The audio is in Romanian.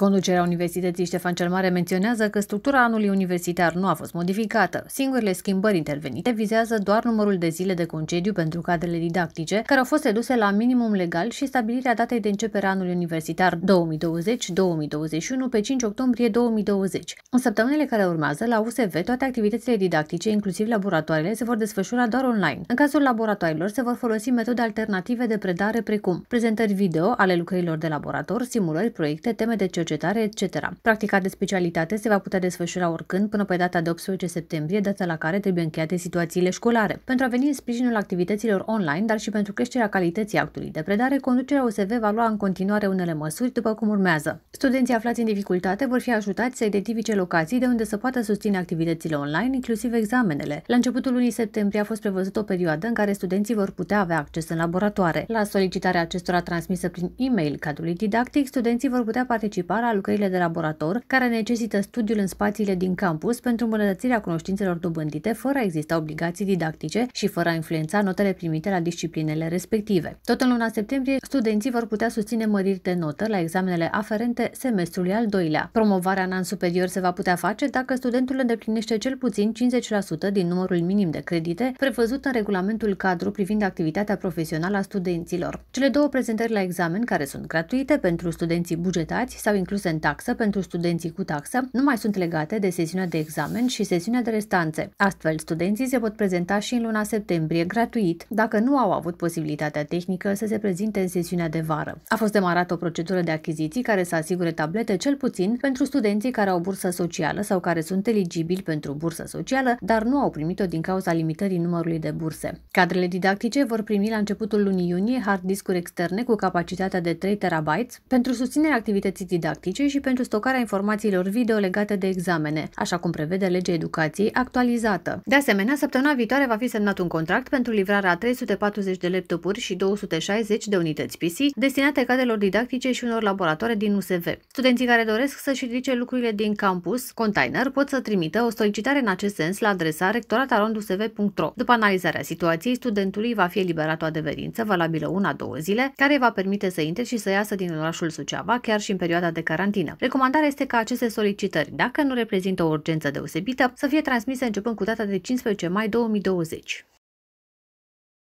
Conducerea Universității Ștefan cel Mare menționează că structura anului universitar nu a fost modificată. Singurele schimbări intervenite vizează doar numărul de zile de concediu pentru cadrele didactice, care au fost reduse la minimum legal și stabilirea datei de începere a anului universitar 2020-2021 pe 5 octombrie 2020. În săptămânile care urmează, la USV, toate activitățile didactice, inclusiv laboratoarele, se vor desfășura doar online. În cazul laboratoarelor se vor folosi metode alternative de predare precum prezentări video ale lucrărilor de laborator, simulări, proiecte, teme de cercetare, cercetare, etc. Practica de specialitate se va putea desfășura oricând până pe data de 18 septembrie, data la care trebuie încheiate situațiile școlare. Pentru a veni în sprijinul activităților online, dar și pentru creșterea calității actului de predare, conducerea OSV va lua în continuare unele măsuri după cum urmează. Studenții aflați în dificultate vor fi ajutați să identifice locații de unde să poată susține activitățile online, inclusiv examenele. La începutul lunii septembrie a fost prevăzut o perioadă în care studenții vor putea avea acces în laboratoare. La solicitarea acestora transmisă prin e-mail cadrului didactic, studenții vor putea participa primăvara lucrările de laborator care necesită studiul în spațiile din campus pentru îmbunătățirea cunoștințelor dobândite fără a exista obligații didactice și fără a influența notele primite la disciplinele respective. Tot în luna septembrie, studenții vor putea susține măriri de notă la examenele aferente semestrului al doilea. Promovarea în an superior se va putea face dacă studentul îndeplinește cel puțin 50% din numărul minim de credite prevăzut în regulamentul cadru privind activitatea profesională a studenților. Cele două prezentări la examen, care sunt gratuite pentru studenții bugetați sau incluse în taxă pentru studenții cu taxă nu mai sunt legate de sesiunea de examen și sesiunea de restanțe. Astfel, studenții se pot prezenta și în luna septembrie gratuit, dacă nu au avut posibilitatea tehnică să se prezinte în sesiunea de vară. A fost demarată o procedură de achiziții care să asigure tablete cel puțin pentru studenții care au bursă socială sau care sunt eligibili pentru bursă socială, dar nu au primit-o din cauza limitării numărului de burse. Cadrele didactice vor primi la începutul lunii iunie hard discuri externe cu capacitatea de 3 terabytes pentru susținerea activității didactice didactice și pentru stocarea informațiilor video legate de examene, așa cum prevede legea educației actualizată. De asemenea, săptămâna viitoare va fi semnat un contract pentru livrarea a 340 de laptopuri și 260 de unități PC destinate cadrelor didactice și unor laboratoare din USV. Studenții care doresc să-și ridice lucrurile din campus, container, pot să trimită o solicitare în acest sens la adresa rectoratarondusv.ro. După analizarea situației, studentului va fi eliberat o adeverință valabilă una-două zile, care va permite să intre și să iasă din orașul Suceava, chiar și în perioada de de carantină. Recomandarea este ca aceste solicitări, dacă nu reprezintă o urgență deosebită, să fie transmise începând cu data de 15 mai 2020.